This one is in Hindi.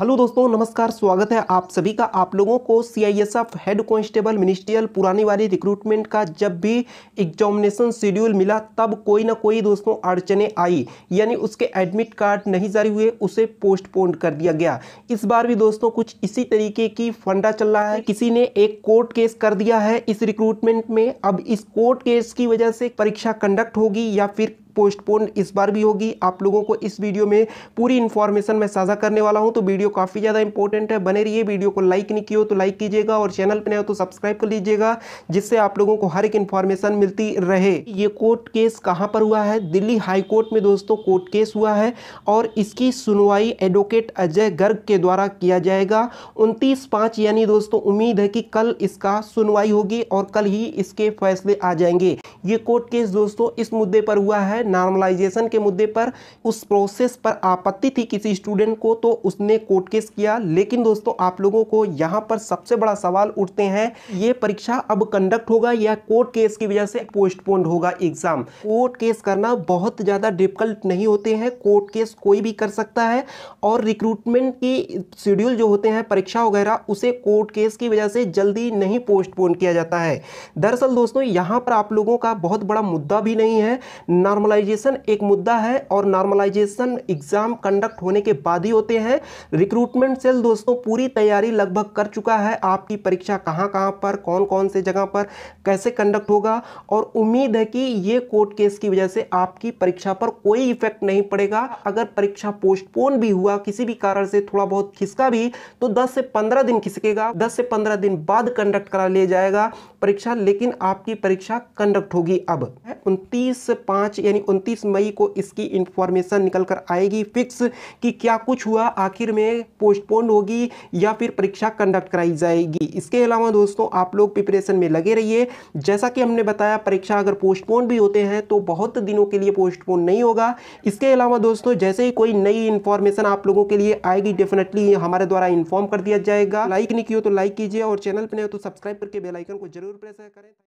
हेलो दोस्तों नमस्कार स्वागत है आप सभी का आप लोगों को C I S F head constable ministerial पुरानी वाली रिक्रूटमेंट का जब भी एग्जामिनेशन शेड्यूल मिला तब कोई ना कोई दोस्तों अड़चने आई यानी उसके एडमिट कार्ड नहीं जारी हुए उसे पोस्टपोन कर दिया गया इस बार भी दोस्तों कुछ इसी तरीके की फंडा चल रहा है किसी ने एक कोर्ट केस कर दिया है इस रिक्रूटमेंट में अब इस कोर्ट केस की वजह से परीक्षा कंडक्ट होगी या फिर पोस्टपोन इस बार भी होगी आप लोगों को इस वीडियो में पूरी इन्फॉर्मेशन मैं साझा करने वाला हूं तो वीडियो काफ़ी ज़्यादा इंपॉर्टेंट है बने रहिए वीडियो को लाइक नहीं किया तो लाइक कीजिएगा और चैनल पर नए हो तो सब्सक्राइब कर लीजिएगा जिससे आप लोगों को हर एक इन्फॉर्मेशन मिलती रहे ये कोर्ट केस कहाँ पर हुआ है दिल्ली हाईकोर्ट में दोस्तों कोर्ट केस हुआ है और इसकी सुनवाई एडवोकेट अजय गर्ग के द्वारा किया जाएगा उनतीस पाँच यानी दोस्तों उम्मीद है कि कल इसका सुनवाई होगी और कल ही इसके फैसले आ जाएंगे ये कोर्ट केस दोस्तों इस मुद्दे पर हुआ है है नॉर्मलाइजेशन के मुद्दे पर उस प्रोसेस पर आपत्ति थी किसी स्टूडेंट को तो उसने कोर्ट केस किया लेकिन दोस्तों आप लोगों को यहाँ पर सबसे बड़ा सवाल उठते हैं ये परीक्षा अब कंडक्ट होगा या कोर्ट केस की वजह से पोस्टपोन्ड होगा एग्जाम कोर्ट केस करना बहुत ज़्यादा डिफिकल्ट नहीं होते हैं कोर्ट केस कोई भी कर सकता है और रिक्रूटमेंट की शेड्यूल जो होते हैं परीक्षा वगैरह उसे कोर्ट केस की वजह से जल्दी नहीं पोस्टपोन किया जाता है दरअसल दोस्तों यहाँ पर आप लोगों का बहुत बड़ा मुद्दा भी नहीं है नॉर्मल नॉर्मलाइजेशन एक मुद्दा है और नॉर्मलाइजेशन एग्जाम कंडक्ट होने के बाद ही होते हैं रिक्रूटमेंट सेल दोस्तों पूरी तैयारी लगभग कर चुका है आपकी परीक्षा कहाँ कहाँ पर कौन कौन से जगह पर कैसे कंडक्ट होगा और उम्मीद है कि ये कोर्ट केस की वजह से आपकी परीक्षा पर कोई इफेक्ट नहीं पड़ेगा अगर परीक्षा पोस्टपोन भी हुआ किसी भी कारण से थोड़ा बहुत खिसका भी तो दस से पंद्रह दिन खिसकेगा दस से पंद्रह दिन बाद कंडक्ट करा लिया जाएगा परीक्षा लेकिन आपकी परीक्षा कंडक्ट होगी अब उनतीस पाँच यानी यानी उनतीस मई को इसकी इंफॉर्मेशन निकल कर आएगी फिक्स कि क्या कुछ हुआ आखिर में पोस्टपोन होगी या फिर परीक्षा कंडक्ट कराई जाएगी इसके अलावा दोस्तों आप लोग प्रिपरेशन में लगे रहिए जैसा कि हमने बताया परीक्षा अगर पोस्टपोन भी होते हैं तो बहुत दिनों के लिए पोस्टपोन नहीं होगा इसके अलावा दोस्तों जैसे ही कोई नई इंफॉर्मेशन आप लोगों के लिए आएगी डेफिनेटली हमारे द्वारा इन्फॉर्म कर दिया जाएगा लाइक नहीं किया तो लाइक कीजिए और चैनल पर नहीं हो तो सब्सक्राइब करके बेलाइकन को जरूर प्रेस करें